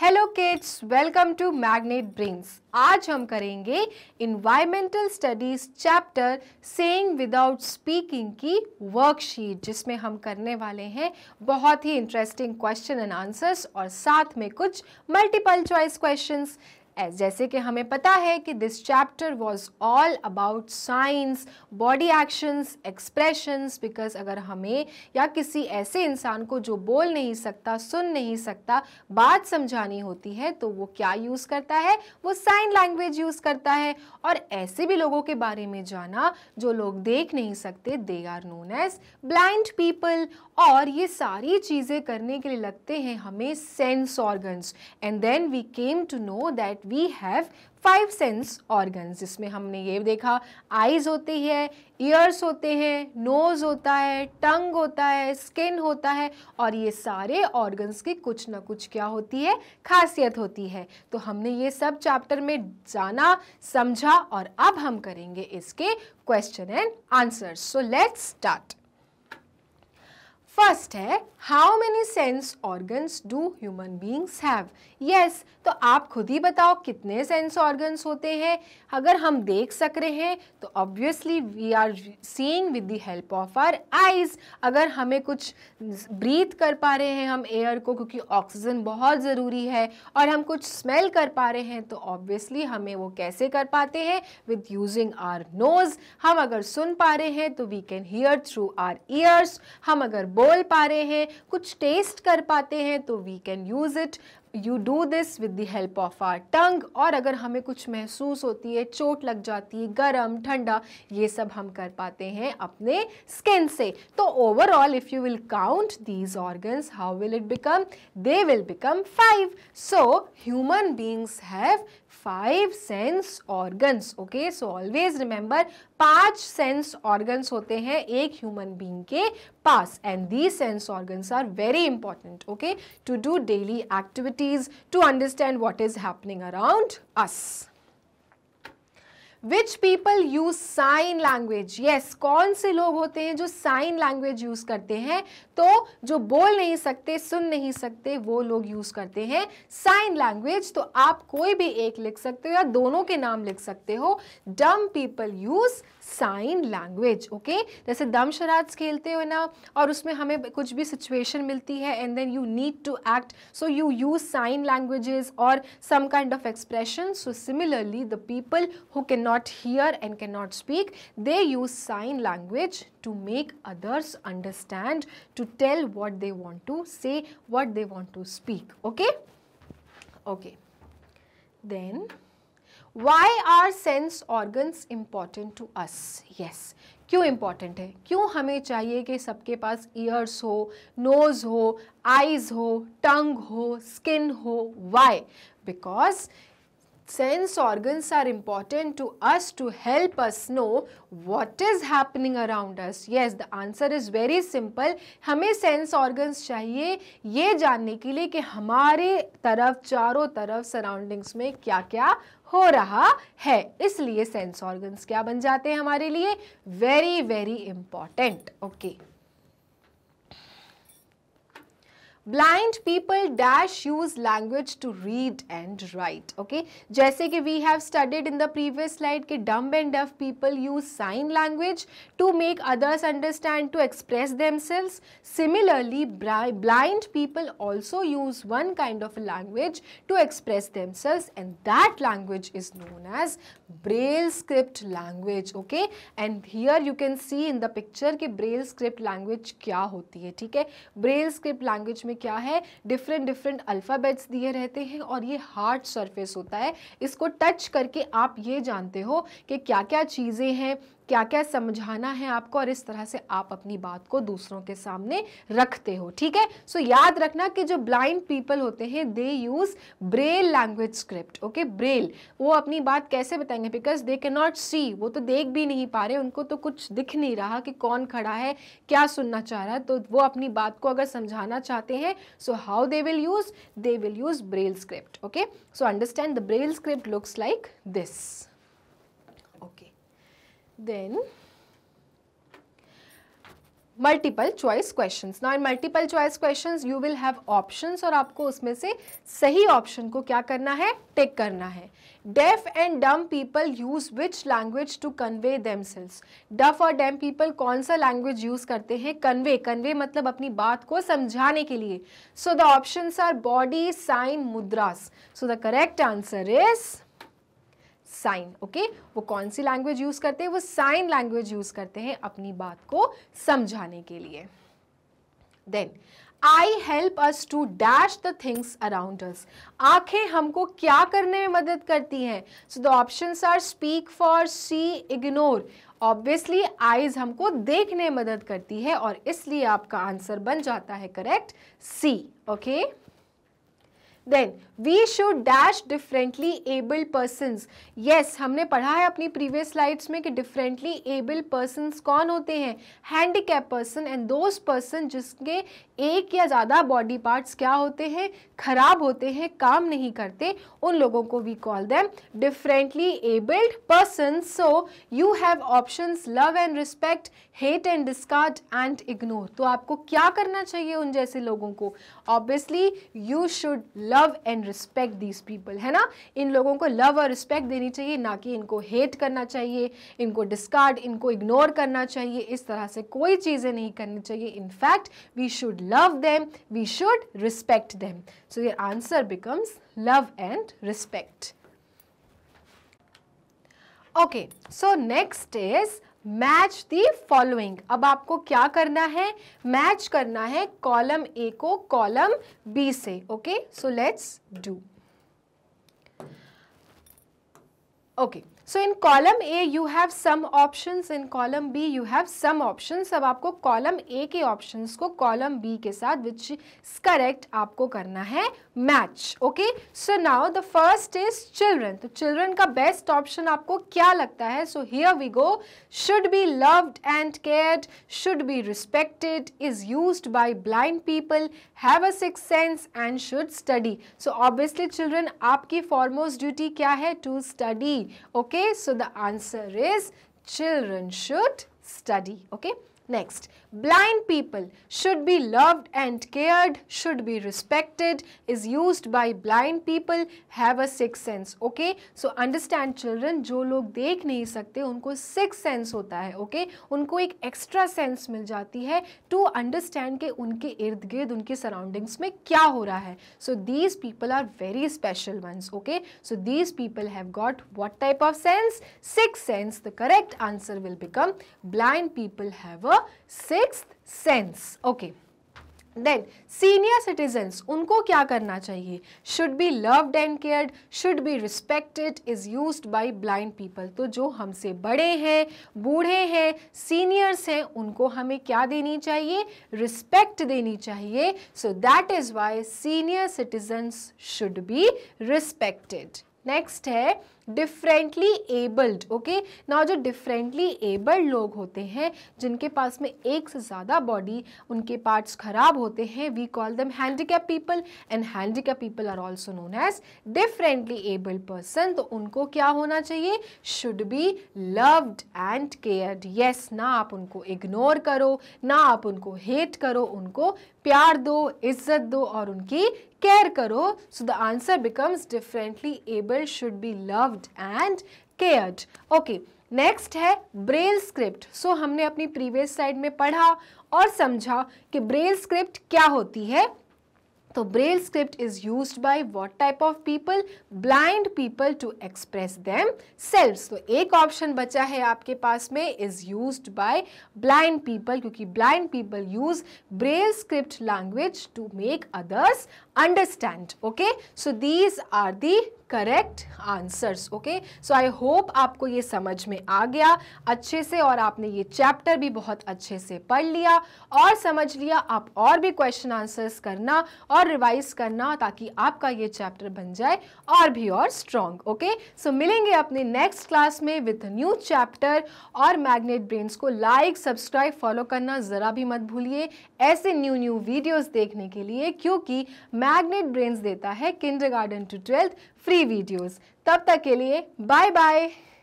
Hello kids welcome to Magnet Brains आज हम करेंगे environmental studies chapter saying without speaking की वर्कशीट जिसमें हम करने वाले हैं बहुत ही इंटरेस्टिंग क्वेश्चन एंड आंसर्स और साथ में कुछ मल्टीपल चॉइस क्वेश्चंस एज जैसे कि हमें पता है कि this chapter was all about science body actions expressions because अगर हमें या किसी ऐसे इंसान को जो बोल नहीं सकता सुन नहीं सकता बात समझानी होती है तो वो क्या यूज़ करता है वो साइन लैंग्वेज यूज़ करता है और ऐसे भी लोगों के बारे में जाना जो लोग देख नहीं सकते they are known as blind people और ये सारी चीज़ें करने के लिए लगते हैं हमें sense organs and then we came to know that we have five sense organs. जिसमें हमने ये देखा आईज होती है ईयर्स होते हैं नोज़ होता है टंग होता है स्किन होता है और ये सारे organs की कुछ ना कुछ क्या होती है खासियत होती है तो हमने ये सब चैप्टर में जाना समझा और अब हम करेंगे इसके question and answer so let's start first है how many sense organs do human beings have yes तो आप खुद ही बताओ कितने सेंस ऑर्गन्स होते हैं अगर हम देख सक रहे हैं तो obviously we are seeing with the help of our eyes अगर हमें कुछ ब्रीथ कर पा रहे हैं हम एयर को क्योंकि ऑक्सीजन बहुत ज़रूरी है और हम कुछ स्मेल कर पा रहे हैं तो ऑब्वियसली हमें वो कैसे कर पाते हैं विद यूजिंग आर नोज़ हम अगर सुन पा रहे हैं तो we can hear through our ears हम अगर बोल पा रहे हैं कुछ टेस्ट कर पाते हैं तो we can use it you do this with the help of our tongue और अगर हमें कुछ महसूस होती है चोट लग जाती है गर्म ठंडा ये सब हम कर पाते हैं अपने स्किन से तो overall if you will count these organs how will it become they will become five so human beings have five sense organs okay so always remember पांच सेंस ऑर्गन्स होते हैं एक ह्यूमन बींग के पास and these sense organs are very important okay to do daily activity abilities to understand what is happening around us. Which people use sign language yes कौन से लोग होते हैं जो साइन लैंग्वेज यूज करते हैं तो जो बोल नहीं सकते सुन नहीं सकते वो लोग यूज करते हैं साइन लैंग्वेज तो आप कोई भी एक लिख सकते हो या दोनों के नाम लिख सकते हो dumb people use sign language okay जैसे दम शराज खेलते हो ना और उसमें हमें कुछ भी सिचुएशन मिलती है and then you need to act so you use sign languages और some kind of expression so similarly the people who can not cannot hear and cannot speak, they use sign language to make others understand, to tell what they want to say, what they want to speak. Okay? Okay. Then, why are sense organs important to us? Yes. क्यों important है क्यों हमें चाहिए कि सबके पास ears हो nose हो eyes हो टंग हो स्किन हो why because sense organs are important to us to help us know what is happening around us. Yes, the answer is very simple. hame sense organs chahiye ye janne ke liye ki hamare taraf charo taraf surroundings mein kya kya हो रहा है इसलिए sense organs क्या बन जाते हैं हमारे लिए very very important okay okay. blind people dash use language to read and write okay जैसे कि we have studied in the previous slide that dumb and deaf people use sign language to make others understand to express themselves similarly blind people also use one kind of language to express themselves and that language is known as braille script language okay and here you can see in the picture कि braille script language क्या होती है ठीक braille script language इसमें क्या है different different alphabets दिए रहते हैं और ये हार्ड सरफेस होता है इसको टच करके आप ये जानते हो कि क्या क्या चीज़ें हैं क्या क्या समझाना है आपको और इस तरह से आप अपनी बात को दूसरों के सामने रखते हो ठीक है सो so, याद रखना कि जो ब्लाइंड पीपल होते हैं they use Braille language script okay Braille वो अपनी बात कैसे बताएंगे बिकॉज दे के नॉट सी वो तो देख भी नहीं पा रहे उनको तो कुछ दिख नहीं रहा कि कौन खड़ा है क्या सुनना चाह रहा है तो वो अपनी बात को अगर समझाना चाहते हैं so how they will use they will use Braille script okay so understand the Braille script looks like this then multiple choice question ना multiple choice question you will have option और आपको उसमें से सही ऑप्शन को क्या करना है टिक करना है deaf and dumb people use which language to convey selves deaf और डैम पीपल कौन सा लैंग्वेज यूज करते हैं कन्वे कन्वे मतलब अपनी बात को समझाने के लिए so the option are body sign मुद्रास so the correct answer is sign okay वो कौन सी लैंग्वेज यूज़ करते हैं वो साइन लैंग्वेज यूज़ करते हैं अपनी बात को समझाने के लिए then eye help us to dash the things around us आंखें हमको क्या करने में मदद करती हैं so the options are speak for see ignore obviously eyes हमको देखने में मदद करती है और इसलिए आपका आंसर बन जाता है correct C okay then we should dash differently abled persons yes हमने पढ़ा है अपनी प्रीवियस स्लाइड्स में कि डिफरेंटली एबल्ड पर्सन कौन होते हैं handicap person and those person जिसके एक या ज़्यादा बॉडी पार्ट्स क्या होते हैं खराब होते हैं काम नहीं करते उन लोगों को we call them differently abled person so you have option love and respect hate and discard and ignore तो आपको क्या करना चाहिए उन जैसे लोगों को obviously you should love and and respect these people है ना इन लोगों को लव और रिस्पेक्ट देनी चाहिए ना कि इनको हेट करना चाहिए इनको डिस्कार्ड इनको इग्नोर करना चाहिए इस तरह से कोई चीज़ें नहीं करनी चाहिए in fact we should love them we should respect them so ये answer becomes love and respect okay so next is match the following अब आपको क्या करना है मैच करना है कॉलम ए को कॉलम बी से okay so let's do okay so in column A you have some options in column B you have some options अब आपको कॉलम ए के ऑप्शंस को कॉलम बी के साथ विच इज करेक्ट आपको करना है match okay so now the first is children the children ka best option aapko kya lagta hai so here we go should be loved and cared should be respected is used by blind people have a sixth sense and should study so obviously children aapki foremost duty kya hai to study okay so the answer is children should study okay next blind people should be loved and cared should be respected is use by blind people have a six sense okay so understand children जो लोग देख नहीं सकते उनको six sense होता है, okay? उनको एक एक्स्ट्रा सेंस मिल जाती है टू अंडरस्टैंड के उनके इर्द गिर्द उनके सराउंडिंग्स में क्या हो रहा है so these people are very special one okay so these people have got what type of sense six sense the correct answer will become blind people have a the sixth sense. Okay. Then senior citizens उनको क्या करना चाहिए should be loved and cared should be respected is use by blind people तो जो हमसे बड़े हैं बूढ़े हैं सीनियर्स हैं उनको हमें क्या देनी चाहिए रिस्पेक्ट देनी चाहिए so that is why senior citizens should be respected next है डिफरेंटली एबल्ड ओके ना जो डिफरेंटली एबल्ड लोग होते हैं जिनके पास में एक से ज़्यादा बॉडी उनके पार्ट्स खराब होते हैं we call them handicap people and handicap people are also known as differently abled person तो उनको क्या होना चाहिए should be loved and cared yes ना आप उनको इग्नोर करो ना आप उनको हेट करो उनको प्यार दो इज्जत दो और उनकी केयर करो so the answer becomes differently abled should be love loved and cared. Okay. Next है ब्रेल स्क्रिप्ट सो so, हमने अपनी प्रीवियस साइड में पढ़ा और समझा कि ब्रेल स्क्रिप्ट क्या होती है तो Braille script is use by what type of people blind people to express themselves तो एक ऑप्शन बचा है आपके पास में is use by blind people क्योंकि blind people use Braille script language to make others understand okay so these are the correct answers okay so I hope आपको ये समझ में आ गया अच्छे से और आपने ये चैप्टर भी बहुत अच्छे से पढ़ लिया और समझ लिया आप और भी क्वेश्चन आंसर्स करना और रिवाइज करना ताकि आपका ये चैप्टर बन जाए और भी और स्ट्रॉन्ग ओके सो मिलेंगे अपने नेक्स्ट क्लास में विथ न्यू चैप्टर और मैग्नेट ब्रेन्स को लाइक सब्सक्राइब फॉलो करना ज़रा भी मत भूलिए ऐसे न्यू न्यू वीडियोज देखने के लिए क्योंकि मैग्नेट ब्रेन्स देता है kindergarten to twelfth free videos तब तक के लिए बाय बाय